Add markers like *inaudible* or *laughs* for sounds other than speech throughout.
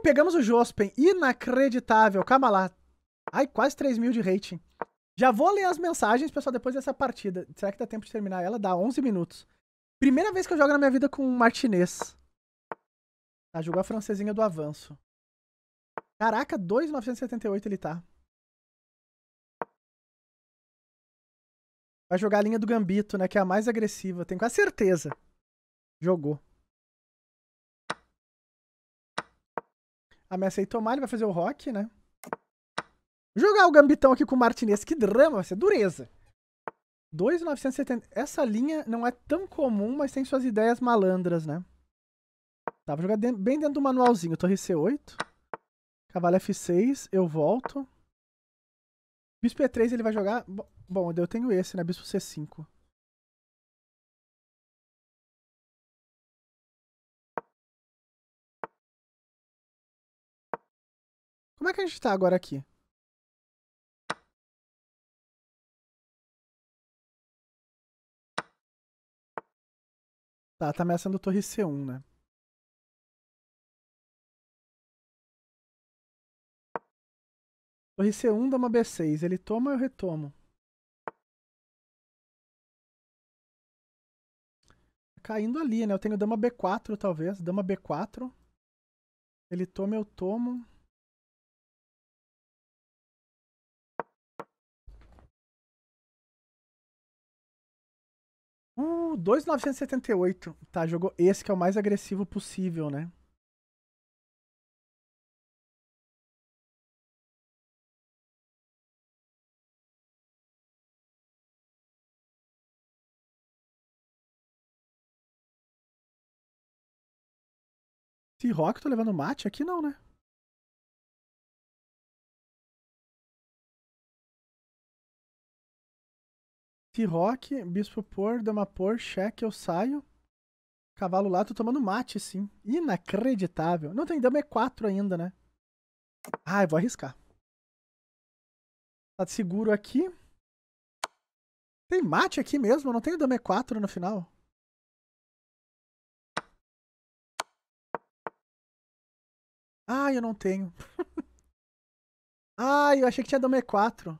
pegamos o Jospen. Inacreditável. Calma lá. Ai, quase 3 mil de rating. Já vou ler as mensagens, pessoal, depois dessa partida. Será que dá tempo de terminar ela? Dá 11 minutos. Primeira vez que eu jogo na minha vida com o Martinez. Tá, jogou a francesinha do avanço. Caraca, 2,978 ele tá. Vai jogar a linha do Gambito, né? Que é a mais agressiva. Tenho quase certeza. Jogou. Ameaça ah, aí tomar, ele vai fazer o rock, né? Jogar o gambitão aqui com o Martinez, que drama, vai ser dureza. 2,970. Essa linha não é tão comum, mas tem suas ideias malandras, né? Tá, vou jogar bem dentro do manualzinho. Torre C8. Cavalo F6, eu volto. Bispo E3 ele vai jogar... Bom, eu tenho esse, né? Bispo C5. Como é que a gente tá agora aqui? Tá, tá ameaçando a torre C1, né? Torre C1 dá uma B6. Ele toma, eu retomo. Tá caindo ali, né? Eu tenho dama B4, talvez. Dama B4. Ele toma, eu tomo. o 2,978. Tá, jogou esse que é o mais agressivo possível, né? Rock tô levando mate aqui não, né? T-Rock, Bispo Por, Dama Por, Cheque, eu saio. Cavalo lá, tô tomando mate, sim. Inacreditável. Não tem dama E4 ainda, né? Ah, eu vou arriscar. Tá seguro aqui. Tem mate aqui mesmo? Eu não tenho dama E4 no final. Ah, eu não tenho. ah, *laughs* eu achei que tinha dama E4.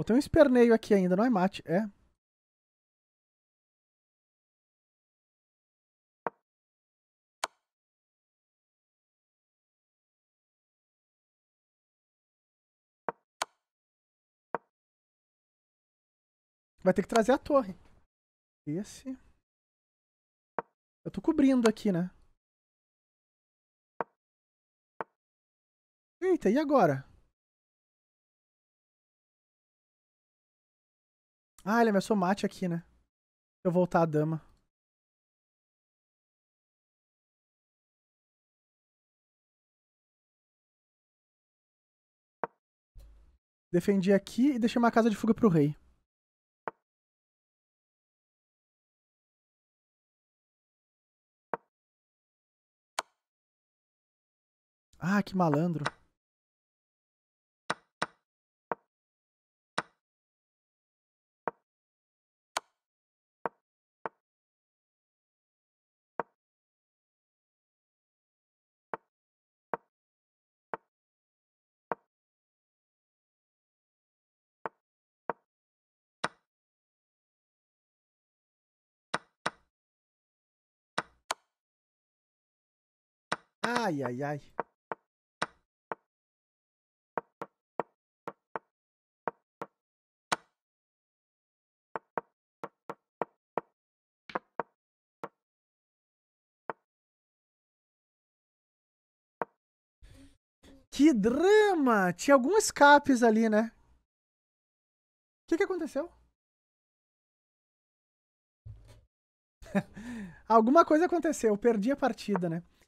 Pô, tem um esperneio aqui ainda, não é mate? É. Vai ter que trazer a torre. Esse. Eu tô cobrindo aqui, né? Eita, e agora? Ah, ele ameaçou mate aqui, né? Deixa eu voltar a dama. Defendi aqui e deixei uma casa de fuga pro rei. Ah, que malandro. Ai, ai, ai. Que drama! Tinha alguns escapes ali, né? O que, que aconteceu? *laughs* Alguma coisa aconteceu, Eu perdi a partida, né?